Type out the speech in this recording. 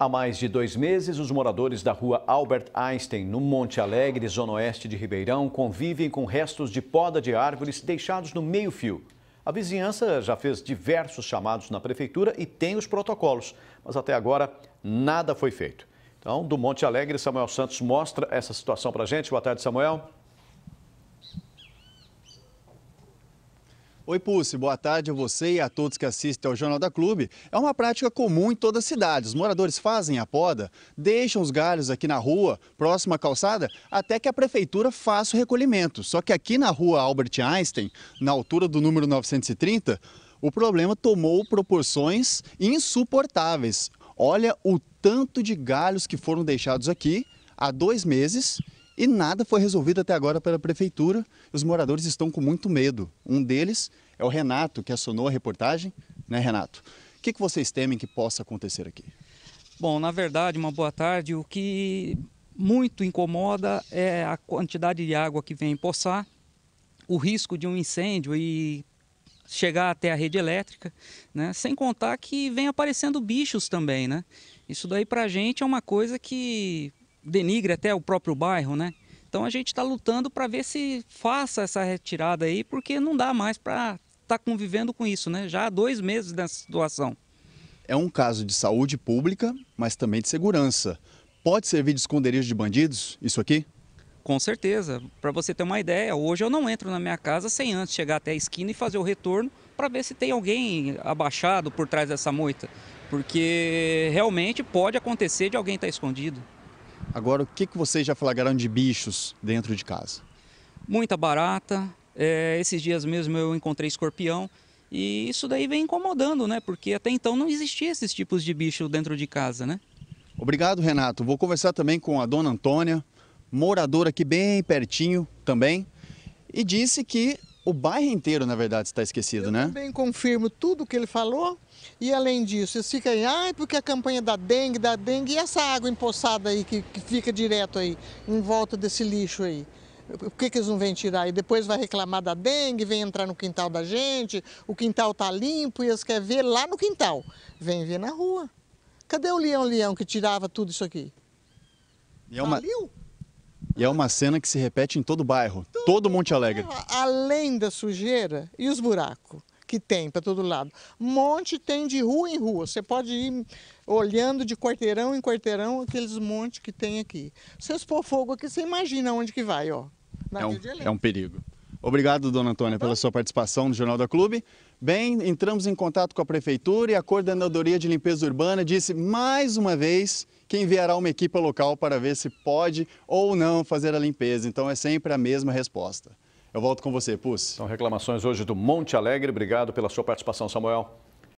Há mais de dois meses, os moradores da rua Albert Einstein, no Monte Alegre, zona oeste de Ribeirão, convivem com restos de poda de árvores deixados no meio-fio. A vizinhança já fez diversos chamados na prefeitura e tem os protocolos, mas até agora nada foi feito. Então, do Monte Alegre, Samuel Santos mostra essa situação para gente. Boa tarde, Samuel. Oi, Pulse, boa tarde a você e a todos que assistem ao Jornal da Clube. É uma prática comum em toda a cidade. Os moradores fazem a poda, deixam os galhos aqui na rua, próxima à calçada, até que a prefeitura faça o recolhimento. Só que aqui na rua Albert Einstein, na altura do número 930, o problema tomou proporções insuportáveis. Olha o tanto de galhos que foram deixados aqui há dois meses e nada foi resolvido até agora pela prefeitura. Os moradores estão com muito medo. Um deles é o Renato, que assinou a reportagem. Né, Renato? O que, vocês temem que possa acontecer aqui? Bom, na verdade, uma boa tarde. O que muito incomoda é a quantidade de água que vem poçar, o risco de um incêndio e chegar até a rede elétrica, né? Sem contar que vem aparecendo bichos também, né? Isso daí para a gente é uma coisa que denigre até o próprio bairro, né? Então a gente está lutando para ver se faça essa retirada aí, porque não dá mais para estar tá convivendo com isso, né? Já há dois meses dessa situação. É um caso de saúde pública, mas também de segurança. Pode servir de esconderijo de bandidos, isso aqui? Com certeza. Para você ter uma ideia, hoje eu não entro na minha casa sem antes chegar até a esquina e fazer o retorno para ver se tem alguém abaixado por trás dessa moita. Porque realmente pode acontecer de alguém estar tá escondido. Agora, o que, que vocês já flagraram de bichos dentro de casa? Muita barata. É, esses dias mesmo eu encontrei escorpião. E isso daí vem incomodando, né? Porque até então não existia esses tipos de bicho dentro de casa, né? Obrigado, Renato. Vou conversar também com a dona Antônia, moradora aqui bem pertinho também, e disse que o bairro inteiro, na verdade, está esquecido, eu né? Também confirmo tudo o que ele falou. E além disso, eles ficam aí, ai, porque a campanha da dengue, da dengue, e essa água empoçada aí que, que fica direto aí, em volta desse lixo aí. Por que, que eles não vêm tirar? E depois vai reclamar da dengue, vem entrar no quintal da gente, o quintal tá limpo e eles querem ver lá no quintal. Vem ver na rua. Cadê o leão-leão que tirava tudo isso aqui? E é uma... E é uma cena que se repete em todo o bairro, todo, todo Monte Alegre. Além da sujeira e os buracos que tem para todo lado. Monte tem de rua em rua. Você pode ir olhando de quarteirão em quarteirão aqueles montes que tem aqui. Se expor fogo aqui, você imagina onde que vai, ó. É um, é um perigo. Obrigado, dona Antônia, pela sua participação no Jornal da Clube. Bem, entramos em contato com a Prefeitura e a Coordenadoria de Limpeza Urbana disse mais uma vez que enviará uma equipe local para ver se pode ou não fazer a limpeza. Então é sempre a mesma resposta. Eu volto com você, Pus. São reclamações hoje do Monte Alegre. Obrigado pela sua participação, Samuel.